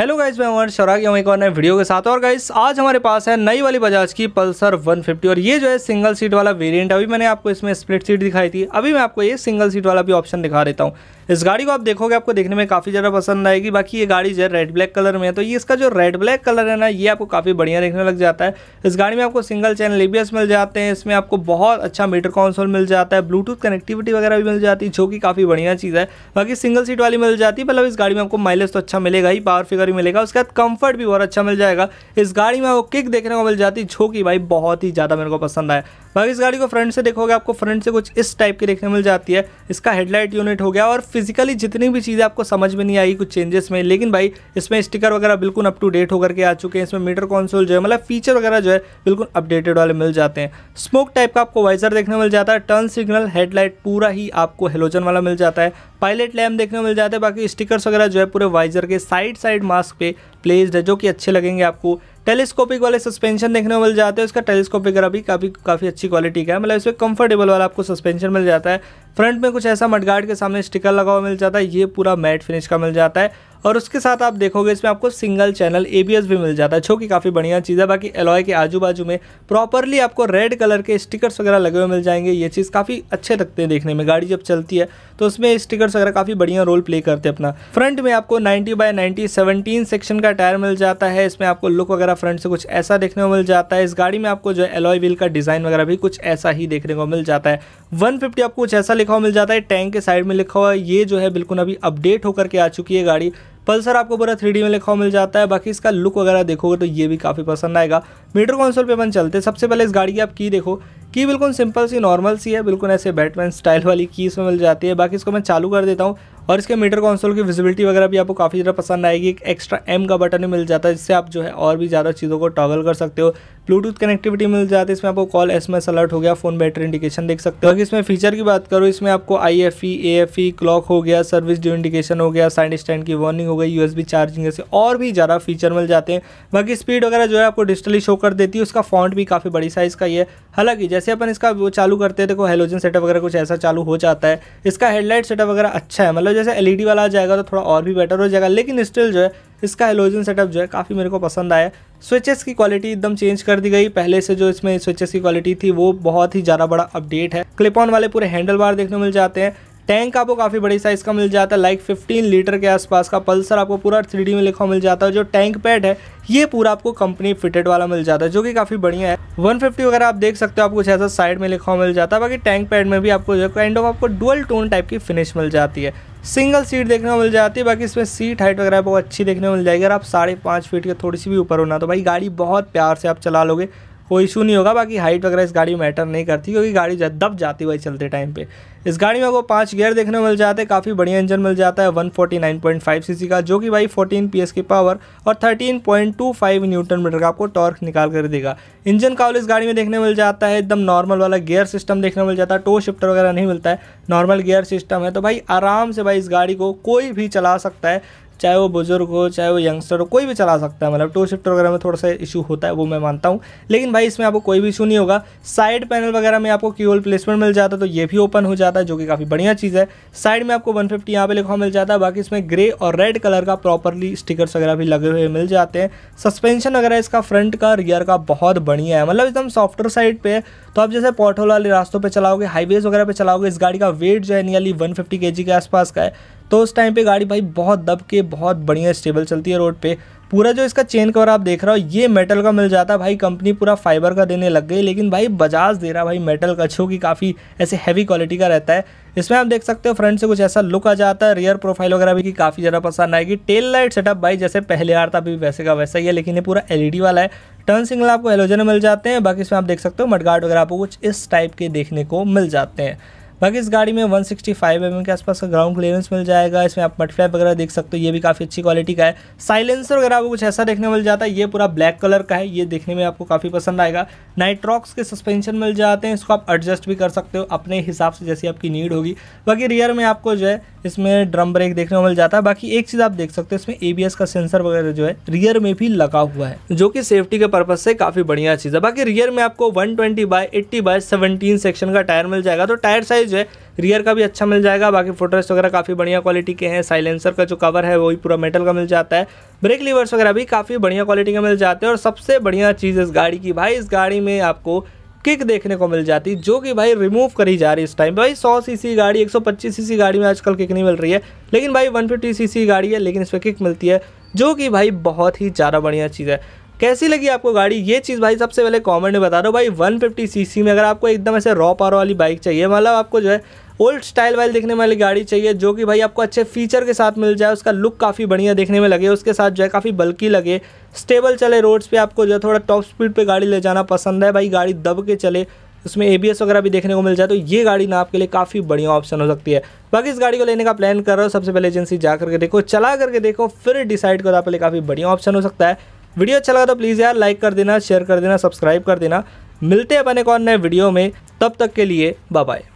hello guys मैं हमारे शराग हम एक और नए वीडियो के साथ और गाइज आज हमारे पास है नई वाली बजाज की पल्सर 150 और ये जो है सिंगल सीट वाला वेरिएंट अभी मैंने आपको इसमें स्प्लिट सीट दिखाई थी अभी मैं आपको ये सिंगल सीट वाला भी ऑप्शन दिखा देता हूँ इस गाड़ी को आप देखोगे आपको देखने में काफ़ी ज़्यादा पसंद आएगी बाकी ये गाड़ी जो है रेड ब्लैक कलर में है तो ये इसका जो रेड ब्लैक कलर है ना ये आपको काफ़ी बढ़िया देखने लग जाता है इस गाड़ी में आपको सिंगल चैनल ए मिल जाते हैं इसमें आपको बहुत अच्छा मीटर कॉन्सोल मिल जाता है ब्लूटूथ कनेक्टिविटी वगैरह भी मिल जाती है जो कि काफ़ी बढ़िया चीज़ है बाकी सिंगल सीट वाली मिल जाती है मतलब इस गाड़ी में आपको माइलेज तो अच्छा मिलेगा ही पावर फिगर गाड़ी मिलेगा उसके बाद कंफर्ट भी बहुत अच्छा मिल जाएगा इस गाड़ी में वो किक देखने को मिल जाती जो कि भाई बहुत ही ज़्यादा मेरे को पसंद आया बाकी इस गाड़ी को फ्रंट से देखोगे आपको फ्रंट से कुछ इस टाइप की देखने मिल जाती है इसका हेडलाइट यूनिट हो गया और फिजिकली जितनी भी चीज़ें आपको समझ में नहीं आई कुछ चेंजेस में लेकिन भाई इसमें स्टिकर वगैरह बिल्कुल अप टू डेट होकर के आ चुके हैं इसमें मीटर कॉन्सोल जो है मतलब फीचर वगैरह जो है बिल्कुल अपडेटेड वाले मिल जाते हैं स्मोक टाइप का आपको वाइजर देखने मिल जाता है टर्न सिग्नल हेडलाइट पूरा ही आपको हेलोजन वाला मिल जाता है पायलट लैम्प देखने मिल जाते हैं बाकी स्टिकर्स वगैरह जो है पूरे वाइजर के साइड साइड मास्क पे प्लेस्ड है जो कि अच्छे लगेंगे आपको टेलीस्कोपिक वाले सस्पेंशन देखने को मिल जाते हैं उसका टेलीस्कोपिक भी काफ़ी काफ़ी अच्छी क्वालिटी का है मतलब इसमें कंफर्टेबल वाला आपको सस्पेंशन मिल जाता है फ्रंट में कुछ ऐसा मडगार्ड के सामने स्टिकर लगा हुआ मिल जाता है ये पूरा मैट फिनिश का मिल जाता है और उसके साथ आप देखोगे इसमें आपको सिंगल चैनल एबीएस भी मिल जाता है जो कि काफ़ी बढ़िया चीज़ है बाकी एलॉय के आजू बाजू में प्रॉपरली आपको रेड कलर के स्टिकर्स वगैरह लगे हुए मिल जाएंगे ये चीज़ काफ़ी अच्छे लगते हैं देखने में गाड़ी जब चलती है तो उसमें स्टिकर्स वगैरह काफ़ी बढ़िया रोल प्ले करते हैं अपना फ्रंट में आपको ninety by ninety seventeen section का टायर मिल जाता है इसमें आपको लुक वगैरह फ्रंट से कुछ ऐसा देखने को मिल जाता है इस गाड़ी में आपको जो एलॉय व्हील का डिज़ाइन वगैरह भी कुछ ऐसा ही देखने को मिल जाता है वन आपको कुछ ऐसा लिखा हुआ मिल जाता है टैंक के साइड में लिखा हुआ ये जो है बिल्कुल अभी अपडेट होकर के आ चुकी है गाड़ी पल्सर आपको पूरा थ्री में लिखा हुआ मिल जाता है बाकी इसका लुक वगैरह देखोगे तो ये भी काफ़ी पसंद आएगा मीटर कौनसोल पे अपन चलते सबसे पहले इस गाड़ी की आप की देखो की बिल्कुल सिंपल सी नॉर्मल सी है बिल्कुल ऐसे बैटमैन स्टाइल वाली की इसमें मिल जाती है बाकी इसको मैं चालू कर देता हूँ और इसके मीटर कंसोल की विजिबिलिटी वगैरह भी आपको काफ़ी ज़्यादा पसंद आएगी एक एक्स्ट्रा एम का बटन मिल जाता है जिससे आप जो है और भी ज़्यादा चीज़ों को टॉगल कर सकते हो ब्लूटूथ कनेक्टिविटी मिल जाती है इसमें आपको कॉल एस अलर्ट हो गया फोन बैटरी इंडिकेशन देख सकते हो इसमें फीचर की बात करो इसमें आपको आई एफ ई क्लॉक हो गया सर्विस ड्यू इंडिकेशन हो गया साइड स्टैंड की वार्निंग हो गई यू चार्जिंग जैसे और भी ज़्यादा फीचर मिल जाते हैं बाकी स्पीड वगैरह जो है आपको डिजिटली शो कर देती है उसका फॉन्ट भी काफ़ी बड़ी साइज़ का ही है हालांकि जैसे अपन इसका वो चालू करते हैं देखो हेलोजन सेटअप वगैरह कुछ ऐसा चालू हो जाता है इसका हेडलाइट सेटअप वगैरह अच्छा है मतलब लो मतलब जैसे एलईडी e वाला आ जाएगा तो थोड़ा और भी बेटर हो जाएगा लेकिन स्टिल जो है इसका एलोजन सेटअप जो है काफ़ी मेरे को पसंद आया स्विचेस की क्वालिटी एकदम चेंज कर दी गई पहले से जो इसमें स्विचेस की क्वालिटी थी वो बहुत ही ज़्यादा बड़ा अपडेट है क्लिप ऑन वाले पूरे हैंडल बार देखने मिल जाते हैं टैंक आपको काफ़ी बड़ी साइज़ का मिल जाता है लाइक 15 लीटर के आसपास का पल्सर आपको पूरा थ्री में लिखा मिल जाता है जो टैंक पैड है ये पूरा आपको कंपनी फिटेड वाला मिल जाता है जो कि काफ़ी बढ़िया है 150 वगैरह आप देख सकते हो आपको कुछ ऐसा साइड में लिखा मिल जाता है बाकी टैंक पैड में भी आपको जो काइंड ऑफ आपको डुअल टोन टाइप की फिनिश मिल जाती है सिंगल सीट देखने को मिल जाती है बाकी इसमें सीट हाइट वगैरह बहुत अच्छी देखने को मिल जाएगी अगर आप साढ़े पाँच फीट के थोड़ी सी भी ऊपर होना तो भाई गाड़ी बहुत प्यार से आप चला लोगे कोई इशू नहीं होगा बाकी हाइट वगैरह इस गाड़ी में मैटर नहीं करती क्योंकि गाड़ी दब जाती भाई चलते टाइम पे इस गाड़ी में आपको पांच गियर देखने मिल जाते हैं काफ़ी बढ़िया इंजन मिल जाता है 149.5 सीसी का जो कि भाई 14 पीएस की पावर और 13.25 न्यूटन मीटर का आपको टॉर्क निकाल कर देगा इंजन काउल इस गाड़ी में देखने मिल जाता है एकदम नॉर्मल वाला गियर सिस्टम देखने मिल जाता है टो शिफ्टर वगैरह नहीं मिलता है नॉर्मल गियर सिस्टम है तो भाई आराम से भाई इस गाड़ी को कोई भी चला सकता है चाहे वो बुजुर्ग हो चाहे वो यंगस्टर हो कोई भी चला सकता है मतलब टू शिफ्टर वगैरह में थोड़ा सा इशू होता है वो मैं मानता हूँ लेकिन भाई इसमें आपको कोई भी इशू नहीं होगा साइड पैनल वगैरह में आपको की प्लेसमेंट मिल जाता है तो ये भी ओपन हो जाता है जो कि काफ़ी बढ़िया चीज़ है साइड में आपको वन फिफ्टी यहाँ पर लिखा मिल जाता है बाकी इसमें ग्रे और रेड कलर का प्रॉपरली स्टिकर्स वगैरह भी लगे हुए मिल जाते हैं सस्पेंशन वगैरह इसका फ्रंट का रियर का बहुत बढ़िया है मतलब एकदम सॉफ्टवेयर साइड पर है तो आप जैसे पोर्टोल वाले रास्तों पर चलाओगे हाईवेज वगैरह पर चलाओगे इस गाड़ी का वेट जो है नियरली वन फिफ्टी के आसपास का है तो उस टाइम पे गाड़ी भाई बहुत दब के बहुत बढ़िया स्टेबल चलती है रोड पे पूरा जो इसका चेन कवर आप देख रहे हो ये मेटल का मिल जाता है भाई कंपनी पूरा फाइबर का देने लग गई लेकिन भाई बजाज दे रहा भाई मेटल का छो कि काफ़ी ऐसे हैवी क्वालिटी का रहता है इसमें आप देख सकते हो फ्रंट से कुछ ऐसा लुक आ जाता है रियर प्रोफाइल वगैरह भी काफ़ी ज़्यादा पसंद आएगी टेल लाइट सेटअप भाई जैसे पहले आ रहा था वैसे का वैसा ही है लेकिन ये पूरा एल वाला है टर्न सिंगल आपको एलोजन मिल जाते हैं बाकी इसमें आप देख सकते हो मडगार्ड वगैरह आपको कुछ इस टाइप के देखने को मिल जाते हैं बाकी इस गाड़ी में 165 सिक्सटी एम के आसपास का ग्राउंड क्लियरेंस मिल जाएगा इसमें आप मटफ्लाई वगैरह देख सकते हो ये भी काफ़ी अच्छी क्वालिटी का है साइलेंसर वगैरह आपको कुछ ऐसा देखने मिल जाता है ये पूरा ब्लैक कलर का है ये देखने में आपको काफ़ी पसंद आएगा नाइट्रॉक्स के सस्पेंशन मिल जाते हैं इसको आप एडजस्ट भी कर सकते हो अपने हिसाब से जैसी आपकी नीड होगी बाकी रियर में आपको जो है इसमें ड्रम ब्रेक देखने को मिल जाता है बाकी एक चीज़ आप देख सकते हैं इसमें एबीएस का सेंसर वगैरह जो है रियर में भी लगा हुआ है जो कि सेफ्टी के पर्पज से काफ़ी बढ़िया चीज़ है बाकी रियर में आपको 120 twenty by eighty by seventeen section का टायर मिल जाएगा तो टायर साइज जो है रियर का भी अच्छा मिल जाएगा बाकी फुटरेस्ट वगैरह काफ़ी बढ़िया क्वालिटी के हैं साइलेंसर का जो कवर है वही पूरा मेटल का मिल जाता है ब्रेक लीवर्स वगैरह भी काफ़ी बढ़िया क्वालिटी का मिल जाते हैं और सबसे बढ़िया चीज़ इस गाड़ी की भाई इस गाड़ी में आपको किक देखने को मिल जाती जो कि भाई रिमूव करी जा रही है इस टाइम भाई 100 सीसी गाड़ी 125 सीसी गाड़ी में आजकल किक नहीं मिल रही है लेकिन भाई 150 सीसी गाड़ी है लेकिन इस पर किक मिलती है जो कि भाई बहुत ही ज़्यादा बढ़िया चीज़ है कैसी लगी आपको गाड़ी ये चीज़ भाई सबसे पहले कॉमेंट में बता दो भाई 150 सीसी में अगर आपको एकदम ऐसे रॉ पारो वाली बाइक चाहिए मतलब आपको जो है ओल्ड स्टाइल वाइल दिखने वाली गाड़ी चाहिए जो कि भाई आपको अच्छे फीचर के साथ मिल जाए उसका लुक काफ़ी बढ़िया देखने में लगे उसके साथ जो है काफ़ी बल्कि लगे स्टेबल चले रोड्स पे आपको जो है थोड़ा टॉप स्पीड पे गाड़ी ले जाना पसंद है भाई गाड़ी दब के चले उसमें ए वगैरह भी देखने को मिल जाए तो ये गाड़ी ना आपके लिए काफ़ी बढ़िया ऑप्शन हो सकती है बाकी इस गाड़ी को लेने का प्लान कर रहे हो सबसे पहले एजेंसी जा करके देखो चला करके देखो फिर डिसाइड करो आपके लिए काफ़ी बढ़िया ऑप्शन हो सकता है वीडियो अच्छा लगा तो प्लीज़ यार लाइक कर देना शेयर कर देना सब्सक्राइब कर देना मिलते हैं अपने कौन नए वीडियो में तब तक के लिए बाय